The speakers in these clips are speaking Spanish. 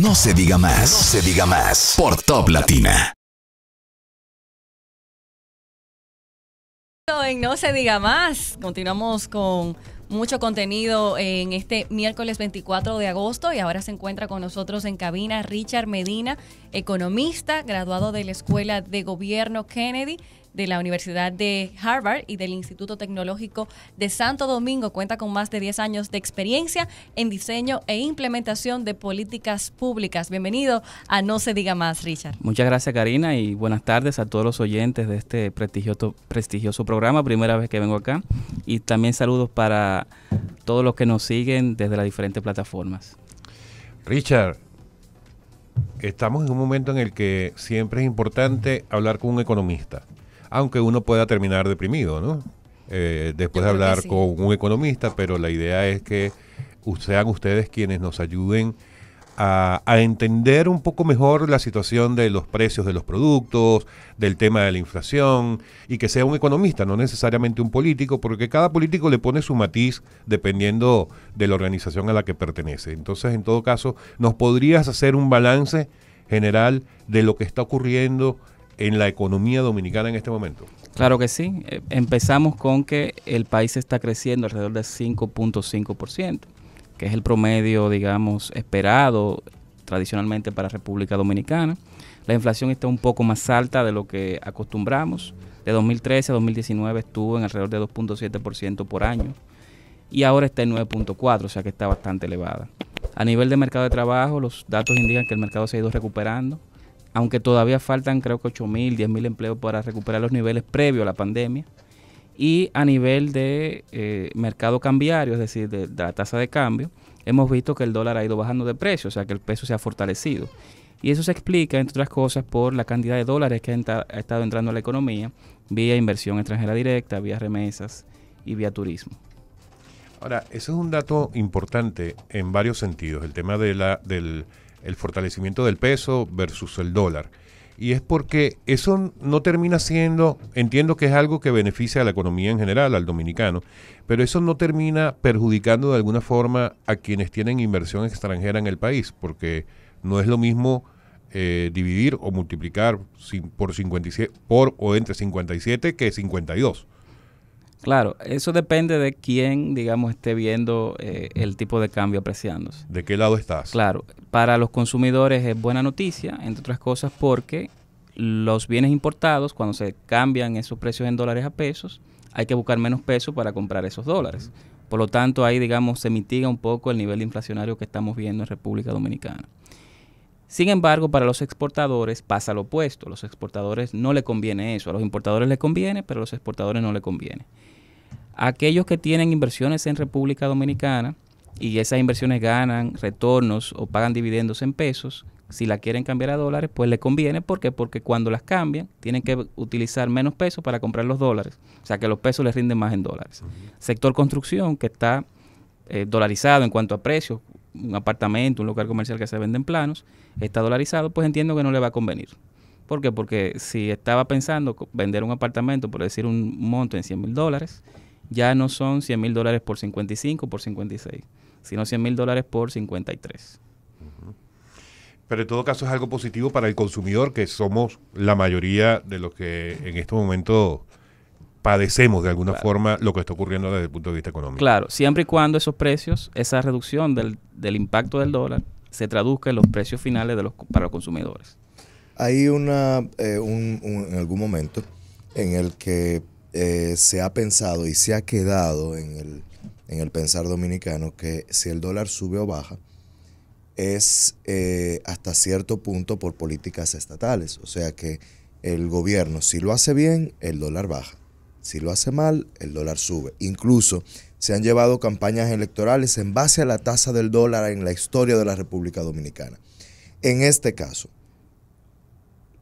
No se diga más. No se diga más. Por Top Latina. En No se diga más. Continuamos con mucho contenido en este miércoles 24 de agosto y ahora se encuentra con nosotros en cabina Richard Medina, economista, graduado de la Escuela de Gobierno Kennedy de la Universidad de Harvard y del Instituto Tecnológico de Santo Domingo. Cuenta con más de 10 años de experiencia en diseño e implementación de políticas públicas. Bienvenido a No se diga más, Richard. Muchas gracias, Karina, y buenas tardes a todos los oyentes de este prestigioso, prestigioso programa. Primera vez que vengo acá. Y también saludos para todos los que nos siguen desde las diferentes plataformas. Richard, estamos en un momento en el que siempre es importante hablar con un economista, aunque uno pueda terminar deprimido, ¿no? Eh, después de hablar con un economista, pero la idea es que sean ustedes quienes nos ayuden a, entender un poco mejor la situación de los precios de los productos, del tema de la inflación, y que sea un economista, no necesariamente un político, porque cada político le pone su matiz dependiendo de la organización a la que pertenece. Entonces, en todo caso, ¿nos podrías hacer un balance general de lo que está ocurriendo en la economía dominicana en este momento? Claro que sí. Eh, empezamos con que el país está creciendo alrededor del 5.5% que es el promedio, digamos, esperado tradicionalmente para República Dominicana. La inflación está un poco más alta de lo que acostumbramos. De 2013 a 2019 estuvo en alrededor de 2.7% por año y ahora está en 9.4, o sea que está bastante elevada. A nivel de mercado de trabajo, los datos indican que el mercado se ha ido recuperando, aunque todavía faltan creo que 8.000, 10.000 empleos para recuperar los niveles previos a la pandemia. Y a nivel de eh, mercado cambiario, es decir, de, la tasa de cambio, hemos visto que el dólar ha ido bajando de precio, o sea que el peso se ha fortalecido. Y eso se explica, entre otras cosas, por la cantidad de dólares que ha, estado entrando a la economía vía inversión extranjera directa, vía remesas y vía turismo. Ahora, eso es un dato importante en varios sentidos, el tema de del fortalecimiento del peso versus el dólar y es porque eso no termina siendo, entiendo que es algo que beneficia a la economía en general, al dominicano, pero eso no termina perjudicando de alguna forma a quienes tienen inversión extranjera en el país, porque no es lo mismo eh, dividir o multiplicar por, 57, por o entre 57 que 52. Claro, eso depende de quién, digamos, esté viendo eh, el tipo de cambio apreciándose. ¿De qué lado estás? Claro, para los consumidores es buena noticia, entre otras cosas porque los bienes importados, cuando se cambian esos precios en dólares a pesos, hay que buscar menos pesos para comprar esos dólares. Por lo tanto, ahí, digamos, se mitiga un poco el nivel inflacionario que estamos viendo en República Dominicana. Sin embargo, para los exportadores pasa lo opuesto. A los exportadores no le conviene eso. A los importadores les conviene, pero a los exportadores no le conviene aquellos que tienen inversiones en República Dominicana y esas inversiones ganan retornos o pagan dividendos en pesos, si la quieren cambiar a dólares, pues le conviene. ¿Por qué? Porque cuando las cambian, tienen que utilizar menos pesos para comprar los dólares. O sea que los pesos les rinden más en dólares. Sector construcción, que está eh, dolarizado en cuanto a precios, un apartamento, un local comercial que se vende en planos, está dolarizado, pues entiendo que no le va a convenir. ¿Por qué? Porque si estaba pensando vender un apartamento, por decir un monto en 100 mil dólares, ya no son 100 mil dólares por 55, por 56, sino 100 mil dólares por 53. Pero en todo caso es algo positivo para el consumidor, que somos la mayoría de los que en este momento padecemos de alguna forma lo que está ocurriendo desde el punto de vista económico. Claro, siempre y cuando esos precios, esa reducción del, impacto del dólar, se traduzca en los precios finales de los, para los consumidores. Hay una, eh, un, en algún momento en el que eh, se ha pensado y se ha quedado en el, pensar dominicano que si el dólar sube o baja, es eh, hasta cierto punto por políticas estatales. O sea que el gobierno, si lo hace bien, el dólar baja. Si lo hace mal, el dólar sube. Incluso se han llevado campañas electorales en base a la tasa del dólar en la historia de la República Dominicana. En este caso,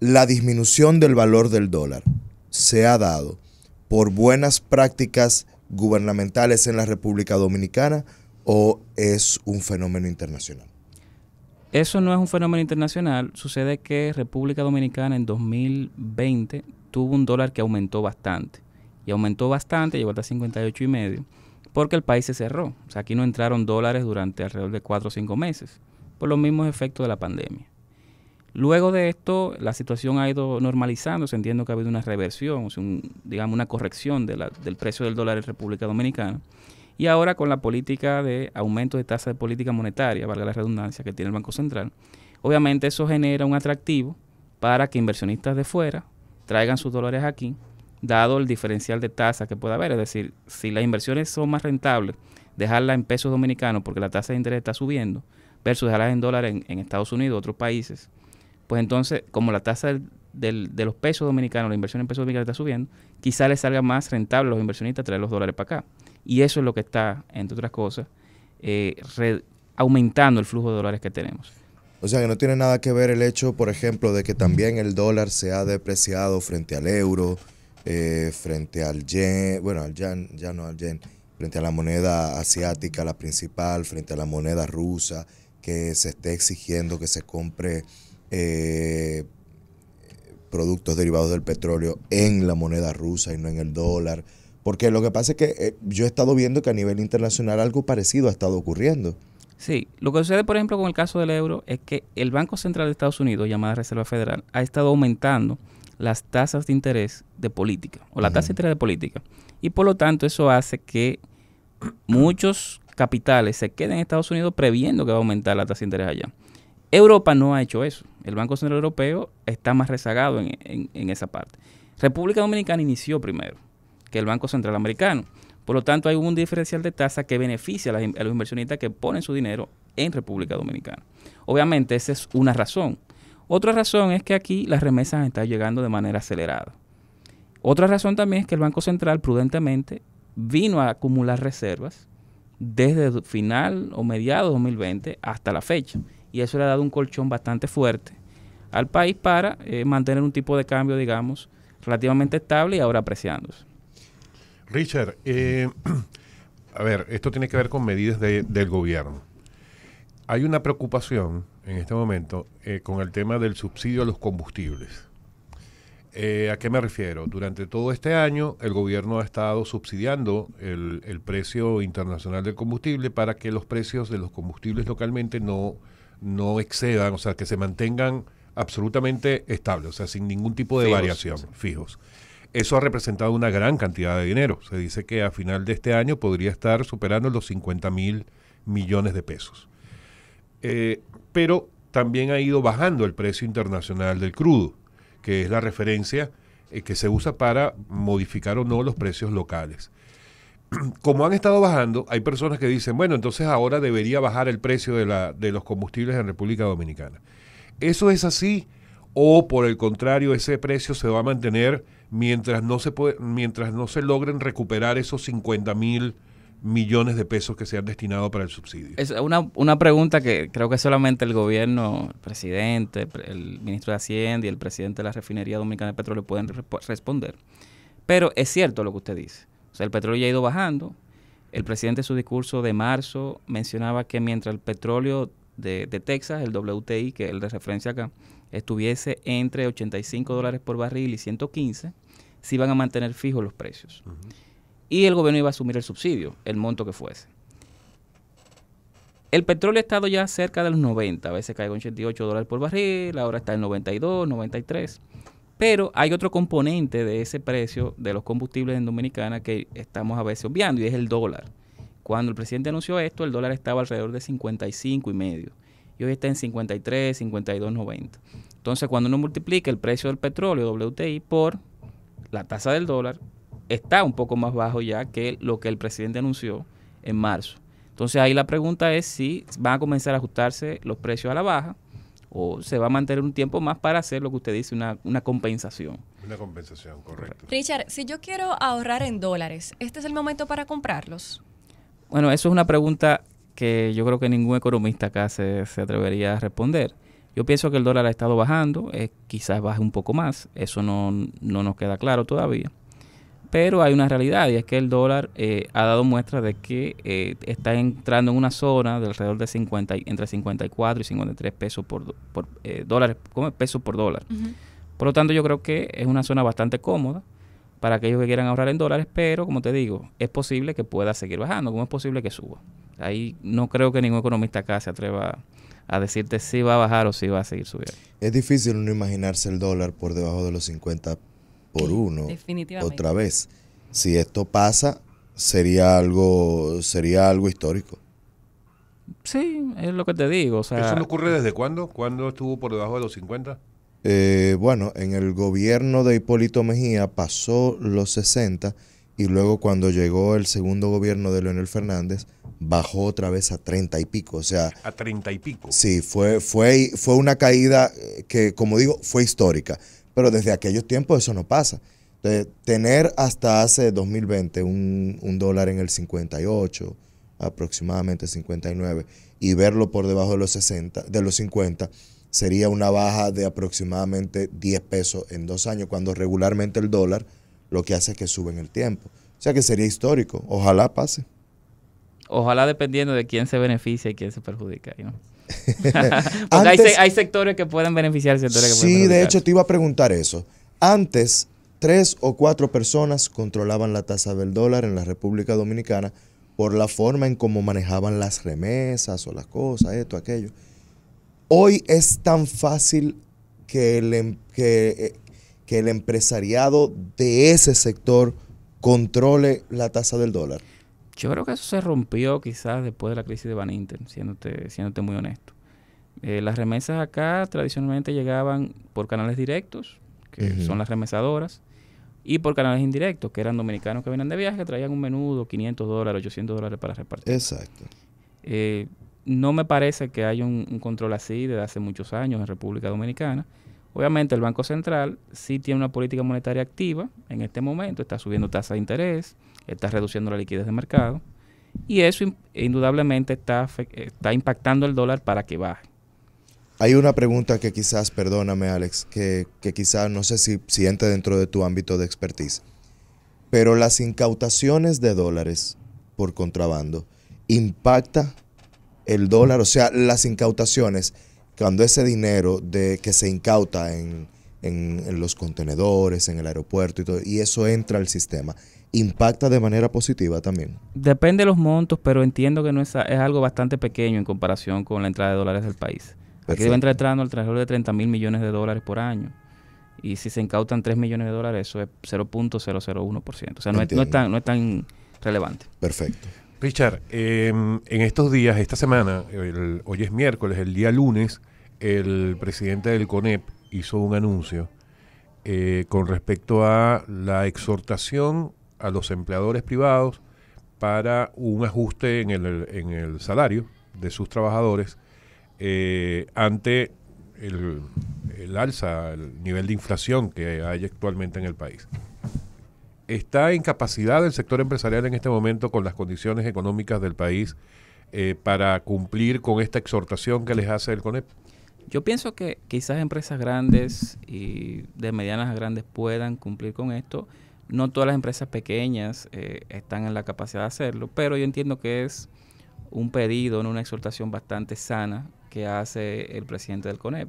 la disminución del valor del dólar se ha dado por buenas prácticas gubernamentales en la República Dominicana o es un fenómeno internacional? Eso no es un fenómeno internacional. Sucede que República Dominicana en 2020 tuvo un dólar que aumentó bastante. Y aumentó bastante, llegó hasta 58 y medio, porque el país se cerró. O sea, aquí no entraron dólares durante alrededor de 4 o 5 meses, por los mismos efectos de la pandemia. Luego de esto, la situación ha ido se Entiendo que ha habido una reversión, o digamos, una corrección del precio del dólar en República Dominicana. Y ahora con la política de aumento de tasa de política monetaria, valga la redundancia, que tiene el Banco Central, obviamente eso genera un atractivo para que inversionistas de fuera traigan sus dólares aquí, dado el diferencial de tasa que pueda haber. Es decir, si las inversiones son más rentables, dejarlas en pesos dominicanos porque la tasa de interés está subiendo, versus dejarlas en dólares en, Estados Unidos, otros países, pues entonces, como la tasa de los pesos dominicanos, la inversión en pesos dominicanos está subiendo, quizá les salga más rentable a los inversionistas traer los dólares para acá. Y eso es lo que está, entre otras cosas, eh, aumentando el flujo de dólares que tenemos. O sea que no tiene nada que ver el hecho, por ejemplo, de que también el dólar se ha depreciado frente al euro, eh, frente al yen, bueno, al yen, ya no al yen, frente a la moneda asiática, la principal, frente a la moneda rusa, que se esté exigiendo que se compre eh, productos derivados del petróleo en la moneda rusa y no en el dólar. Porque lo que pasa es que eh, yo he estado viendo que a nivel internacional algo parecido ha estado ocurriendo. Sí, lo que sucede, por ejemplo, con el caso del euro es que el Banco Central de Estados Unidos, llamada Reserva Federal, ha estado aumentando las tasas de interés de política, o la tasa de interés de política. Y por lo tanto, eso hace que muchos capitales se queden en Estados Unidos previendo que va a aumentar la tasa de interés allá. Europa no ha hecho eso. El Banco Central Europeo está más rezagado en, esa parte. República Dominicana inició primero que el Banco Central Americano. Por lo tanto, hay un diferencial de tasa que beneficia a, los inversionistas que ponen su dinero en República Dominicana. Obviamente, esa es una razón. Otra razón es que aquí las remesas están llegando de manera acelerada. Otra razón también es que el Banco Central prudentemente vino a acumular reservas desde final o mediados de 2020 hasta la fecha y eso le ha dado un colchón bastante fuerte al país para eh, mantener un tipo de cambio, digamos, relativamente estable y ahora apreciándose. Richard, eh, a ver, esto tiene que ver con medidas del gobierno. Hay una preocupación en este momento eh, con el tema del subsidio a los combustibles. ¿A qué me refiero? Durante todo este año el gobierno ha estado subsidiando el, precio internacional del combustible para que los precios de los combustibles localmente no no excedan, o sea, que se mantengan absolutamente estables, o sea, sin ningún tipo de variación, fijos. Eso ha representado una gran cantidad de dinero. Se dice que a final de este año podría estar superando los 50 mil millones de pesos. Eh, pero también ha ido bajando el precio internacional del crudo, que es la referencia eh, que se usa para modificar o no los precios locales. como han estado bajando, hay personas que dicen, bueno, entonces ahora debería bajar el precio de, la, de los combustibles en República Dominicana. ¿Eso es así? ¿O por el contrario, ese precio se va a mantener mientras no se, mientras no se logren recuperar esos 50 mil millones de pesos que se han destinado para el subsidio? Es una, pregunta que creo que solamente el gobierno, el presidente, el ministro de Hacienda y el presidente de la refinería dominicana de petróleo pueden responder. Pero es cierto lo que usted dice. O sea, el petróleo ya ha ido bajando. El presidente en su discurso de marzo mencionaba que mientras el petróleo de, Texas, el WTI, que es el de referencia acá, estuviese entre 85 dólares por barril y 115, se iban a mantener fijos los precios. Y el gobierno iba a asumir el subsidio, el monto que fuese. El petróleo ha estado ya cerca de los 90, a veces cae con 88 dólares por barril, ahora está en 92, 93. Pero hay otro componente de ese precio de los combustibles en Dominicana que estamos a veces obviando y es el dólar. Cuando el presidente anunció esto, el dólar estaba alrededor de 55 y medio y hoy está en 53, 52.90. Entonces, cuando uno multiplica el precio del petróleo WTI por la tasa del dólar, está un poco más bajo ya que lo que el presidente anunció en marzo. Entonces ahí la pregunta es si van a comenzar a ajustarse los precios a la baja o se va a mantener un tiempo más para hacer lo que usted dice, una, compensación. Una compensación, correcto. Richard, si yo quiero ahorrar en dólares, ¿este es el momento para comprarlos? Bueno, eso es una pregunta que yo creo que ningún economista acá se, atrevería a responder. Yo pienso que el dólar ha estado bajando, eh, quizás baje un poco más, eso no nos queda claro todavía. Pero hay una realidad y es que el dólar eh, ha dado muestra de que eh, está entrando en una zona de alrededor de 50, entre 54 y 53 pesos por, eh, dólares, como pesos por dólar. Por lo tanto, yo creo que es una zona bastante cómoda para aquellos que quieran ahorrar en dólares, pero como te digo, es posible que pueda seguir bajando, como es posible que suba. Ahí no creo que ningún economista acá se atreva a decirte si va a bajar o si va a seguir subiendo. Es difícil no imaginarse el dólar por debajo de los 50 por uno otra vez. Si esto pasa, sería algo, sería algo histórico. Sí, es lo que te digo. ¿Eso no ocurre desde cuándo? ¿Cuándo estuvo por debajo de los 50? Eh, bueno, en el gobierno de Hipólito Mejía pasó los 60 y luego cuando llegó el segundo gobierno de Leonel Fernández bajó otra vez a 30 y pico, o sea... A 30 y pico. Sí, fue, fue, fue una caída eh, que, como digo, fue histórica. Pero desde aquellos tiempos eso no pasa. Entonces, tener hasta hace 2020 un, un dólar en el 58, aproximadamente 59, y verlo por debajo de los 60, de los 50, sería una baja de aproximadamente 10 pesos en dos años, cuando regularmente el dólar lo que hace es que sube en el tiempo. O sea que sería histórico. Ojalá pase. Ojalá dependiendo de quién se beneficia y quién se perjudica. ¿no? hay, sectores que pueden beneficiarse. sí, de hecho te iba a preguntar eso. Antes, tres o cuatro personas controlaban la tasa del dólar en la República Dominicana por la forma en cómo manejaban las remesas o las cosas, esto, aquello. Hoy es tan fácil que el, em, eh, que el empresariado de ese sector controle la tasa del dólar. Yo creo que eso se rompió quizás después de la crisis de Van Inter, siéndote, muy honesto. Eh, las remesas acá tradicionalmente llegaban por canales directos, que son las remesadoras, y por canales indirectos, que eran dominicanos que venían de viaje, traían un menudo, 500 dólares, 800 dólares para repartir. Exacto. Eh, no me parece que haya un, control así desde hace muchos años en República Dominicana. Obviamente el Banco Central sí tiene una política monetaria activa en este momento, está subiendo tasas de interés, está reduciendo la liquidez de mercado y eso indudablemente está, está impactando el dólar para que baje. Hay una pregunta que quizás, perdóname Alex, que, quizás no sé si, siente dentro de tu ámbito de expertise, pero las incautaciones de dólares por contrabando impacta el dólar, o sea, las incautaciones cuando ese dinero de, que se incauta en, los contenedores, en el aeropuerto y todo, y eso entra al sistema, impacta de manera positiva también. Depende de los montos, pero entiendo que no es, algo bastante pequeño en comparación con la entrada de dólares del país. Aquí debe entrar entrando alrededor de 30 mil millones de dólares por año. Y si se incautan 3 millones de dólares, eso es 0.001%. O sea, no es, tan, relevante. Perfecto. Richard, eh, en estos días, esta semana, hoy es miércoles, el día lunes, el presidente del CONEP hizo un anuncio eh, con respecto a la exhortación a los empleadores privados para un ajuste en el, salario de sus trabajadores eh, ante el, alza, el nivel de inflación que hay actualmente en el país está en capacidad del sector empresarial en este momento con las condiciones económicas del país eh, para cumplir con esta exhortación que les hace el CONEP? Yo pienso que quizás empresas grandes y de medianas a grandes puedan cumplir con esto. No todas las empresas pequeñas eh, están en la capacidad de hacerlo, pero yo entiendo que es un pedido, una exhortación bastante sana que hace el presidente del CONEP.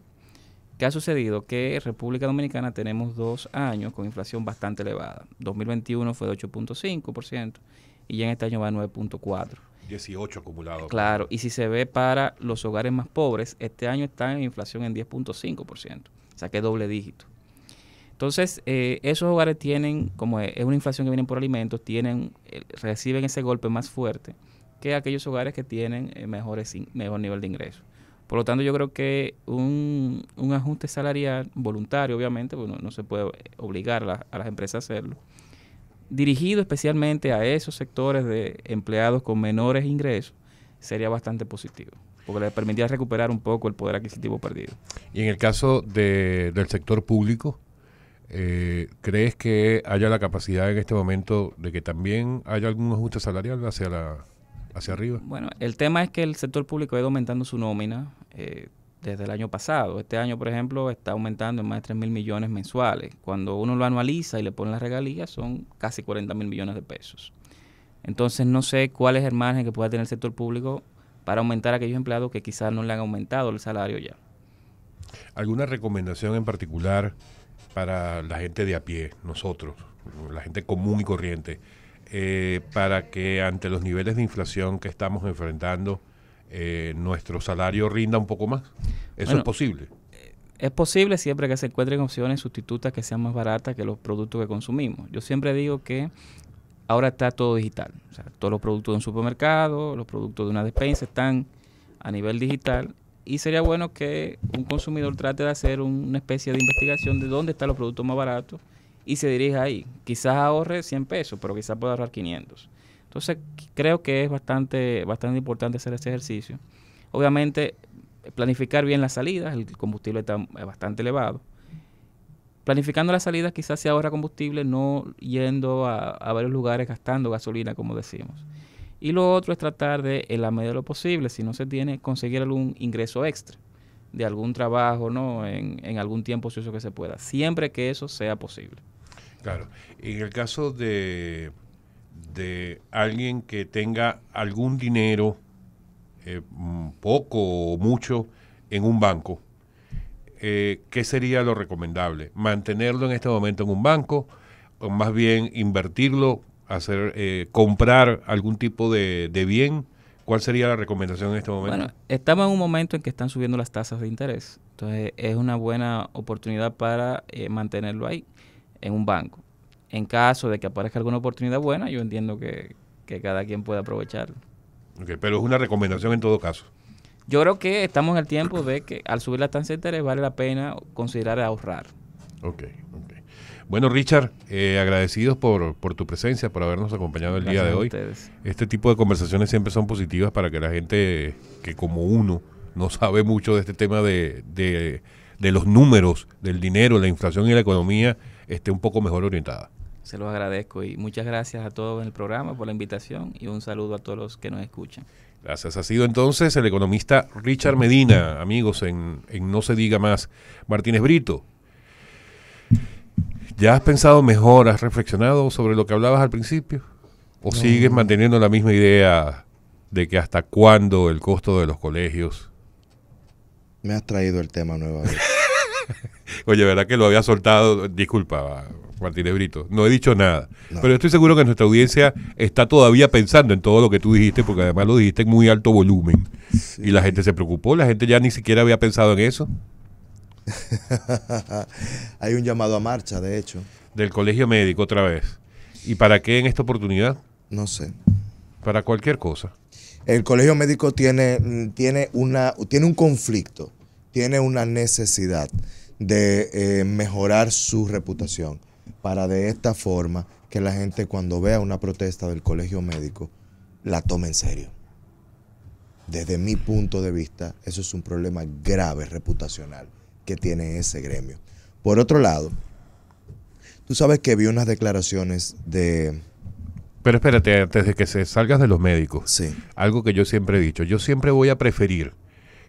¿Qué ha sucedido? Que en República Dominicana tenemos dos años con inflación bastante elevada. 2021 fue de 8.5% y ya en este año va a 9.4%. 18 acumulados. Pues. Claro, y si se ve para los hogares más pobres, este año están en inflación en 10.5%, o sea que es doble dígito. Entonces, eh, esos hogares tienen, como es una inflación que viene por alimentos, tienen eh, reciben ese golpe más fuerte que aquellos hogares que tienen eh, mejor nivel de ingresos. Por lo tanto, yo creo que un, ajuste salarial voluntario, obviamente, pues no, se puede obligar a, las empresas a hacerlo, dirigido especialmente a esos sectores de empleados con menores ingresos, sería bastante positivo porque le permitiría recuperar un poco el poder adquisitivo perdido. Y en el caso del sector público, eh, ¿crees que haya la capacidad en este momento de que también haya algún ajuste salarial hacia la hacia arriba? Bueno, el tema es que el sector público ha ido aumentando su nómina. Eh, desde el año pasado. Este año, por ejemplo, está aumentando en más de 3 mil millones mensuales. Cuando uno lo anualiza y le pone las regalías, son casi 40 mil millones de pesos. Entonces, no sé cuál es el margen que pueda tener el sector público para aumentar a aquellos empleados que quizás no le han aumentado el salario ya. ¿Alguna recomendación en particular para la gente de a pie, nosotros, la gente común y corriente, eh, para que ante los niveles de inflación que estamos enfrentando, eh, nuestro salario rinda un poco más. Eso es posible. Eh, es posible siempre que se encuentren opciones sustitutas que sean más baratas que los productos que consumimos. Yo siempre digo que ahora está todo digital. todos los productos de un supermercado, los productos de una despensa están a nivel digital. Y sería bueno que un consumidor trate de hacer una especie de investigación de dónde están los productos más baratos y se dirija ahí. Quizás ahorre 100 pesos, pero quizás pueda ahorrar 500. Entonces creo que es bastante, bastante importante hacer este ejercicio. Obviamente planificar bien las salidas, el combustible está bastante elevado. Planificando las salidas quizás se ahorra combustible no yendo a, varios lugares gastando gasolina, como decimos. Y lo otro es tratar de, en la medida de lo posible, si no se tiene, conseguir algún ingreso extra de algún trabajo, ¿no? En, algún tiempo eso que se pueda, siempre que eso sea posible. Claro. En el caso de de alguien que tenga algún dinero, eh, mm, poco o mucho, en un banco, eh, ¿qué sería lo recomendable? ¿Mantenerlo en este momento en un banco o más bien invertirlo, hacer, eh, comprar algún tipo de, de, bien? ¿Cuál sería la recomendación en este momento? Bueno, estamos en un momento en que están subiendo las tasas de interés, entonces es una buena oportunidad para mantenerlo ahí en un banco en caso de que aparezca alguna oportunidad buena, yo entiendo que, cada quien puede aprovechar. pero es una recomendación en todo caso. Yo creo que estamos en el tiempo de que al subir la tasa de interés vale la pena considerar ahorrar. Ok, Bueno, Richard, eh, agradecidos por, por, tu presencia, por habernos acompañado el día de hoy. Este tipo de conversaciones siempre son positivas para que la gente que como uno no sabe mucho de este tema de los números, del dinero, la inflación y la economía, esté un poco mejor orientada. Se los agradezco y muchas gracias a todos en el programa por la invitación y un saludo a todos los que nos escuchan. Gracias. Ha sido entonces el economista Richard Medina, amigos, en, No se diga más. Martínez Brito, ¿ya has pensado mejor? ¿Has reflexionado sobre lo que hablabas al principio? ¿O sigues manteniendo la misma idea de que hasta cuándo el costo de los colegios? Me has traído el tema nuevamente. Oye, ¿verdad que lo había soltado? Disculpa, Martínez Brito, No he dicho nada. Pero estoy seguro que nuestra audiencia está todavía pensando en todo lo que tú dijiste, porque además lo dijiste en muy alto volumen. Y la gente se preocupó, la gente ya ni siquiera había pensado en eso. Hay un llamado a marcha, de hecho. Del colegio médico otra vez. ¿Y para qué en esta oportunidad? No sé. Para cualquier cosa. El colegio médico tiene, mm, tiene, una, tiene un conflicto, tiene una necesidad de eh, mejorar su reputación para de esta forma que la gente cuando vea una protesta del colegio médico la tome en serio. Desde mi punto de vista, eso es un problema grave reputacional que tiene ese gremio. Por otro lado, tú sabes que vi unas declaraciones de... Pero espérate, antes de que se salgas de los médicos, sí. algo que yo siempre he dicho, yo siempre voy a preferir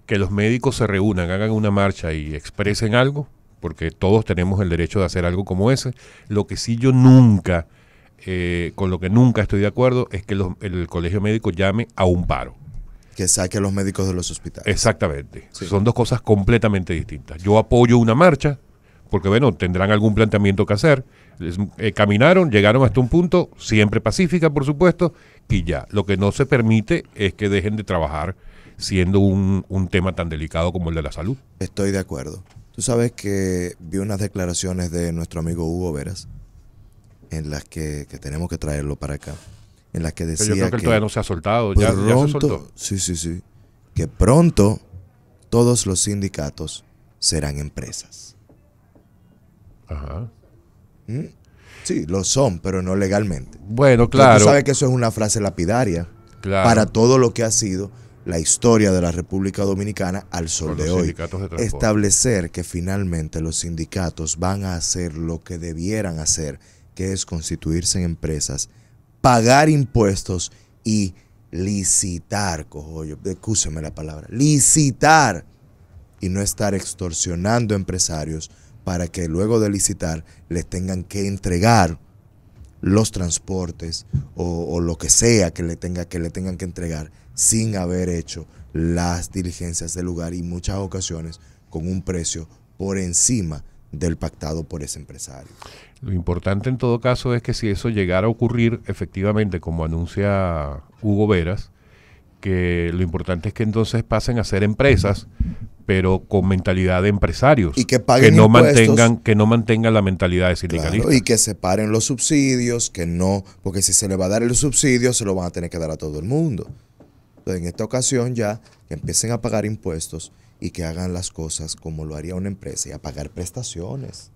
que los médicos se reúnan, hagan una marcha y expresen algo, porque todos tenemos el derecho de hacer algo como ese. Lo que sí yo nunca, eh, con lo que nunca estoy de acuerdo, es que el colegio médico llame a un paro. Que saque a los médicos de los hospitales. Exactamente. Son dos cosas completamente distintas. Yo apoyo una marcha, porque bueno, tendrán algún planteamiento que hacer. Eh, caminaron, llegaron hasta un punto, siempre pacífica, por supuesto, y ya. Lo que no se permite es que dejen de trabajar siendo un tema tan delicado como el de la salud. Estoy de acuerdo. Tú sabes que vi unas declaraciones de nuestro amigo Hugo Veras, en las que, tenemos que traerlo para acá, en las que decía Pero yo creo que, todavía no se ha soltado, ya, pronto, se soltó. Sí, sí, sí. Que pronto todos los sindicatos serán empresas. Ajá. ¿Mm? Sí, lo son, pero no legalmente. Bueno, claro. tú sabes que eso es una frase lapidaria para todo lo que ha sido la historia de la República Dominicana al sol de hoy. Establecer que finalmente los sindicatos van a hacer lo que debieran hacer, que es constituirse en empresas, pagar impuestos y licitar, yo, escúcheme la palabra, licitar y no estar extorsionando empresarios para que luego de licitar les tengan que entregar los transportes o, o lo que sea que le, tenga, que le tengan que entregar sin haber hecho las diligencias del lugar y muchas ocasiones con un precio por encima del pactado por ese empresario. Lo importante en todo caso es que si eso llegara a ocurrir efectivamente como anuncia Hugo Veras, que lo importante es que entonces pasen a ser empresas, pero con mentalidad de empresarios. Y que paguen no mantengan Que no mantengan la mentalidad de sindicalistas. y que separen los subsidios, que no, porque si se le va a dar el subsidio, se lo van a tener que dar a todo el mundo en esta ocasión ya, que empiecen a pagar impuestos y que hagan las cosas como lo haría una empresa y a pagar prestaciones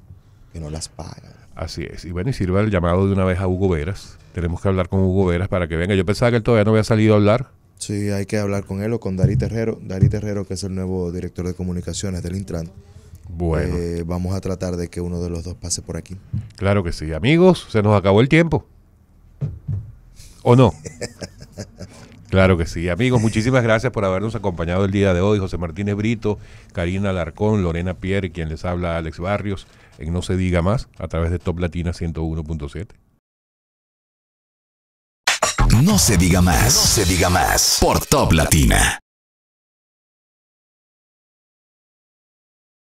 que no las pagan. Así es. Y bueno, y sirva el llamado de una vez a Hugo Veras. Tenemos que hablar con Hugo Veras para que venga. Yo pensaba que él todavía no había salido a hablar. Sí, hay que hablar con él o con Darí Terrero. Darí Terrero, que es el nuevo director de comunicaciones del Intran. Bueno. Eh, vamos a tratar de que uno de los dos pase por aquí. Claro que sí. Amigos, se nos acabó el tiempo. ¿O no? Claro que sí. Amigos, muchísimas gracias por habernos acompañado el día de hoy. José Martínez Brito, Karina Alarcón, Lorena Pierre, quien les habla Alex Barrios, en No se diga más, a través de Top Latina 101.7. No se diga más, no se diga más, por Top Latina.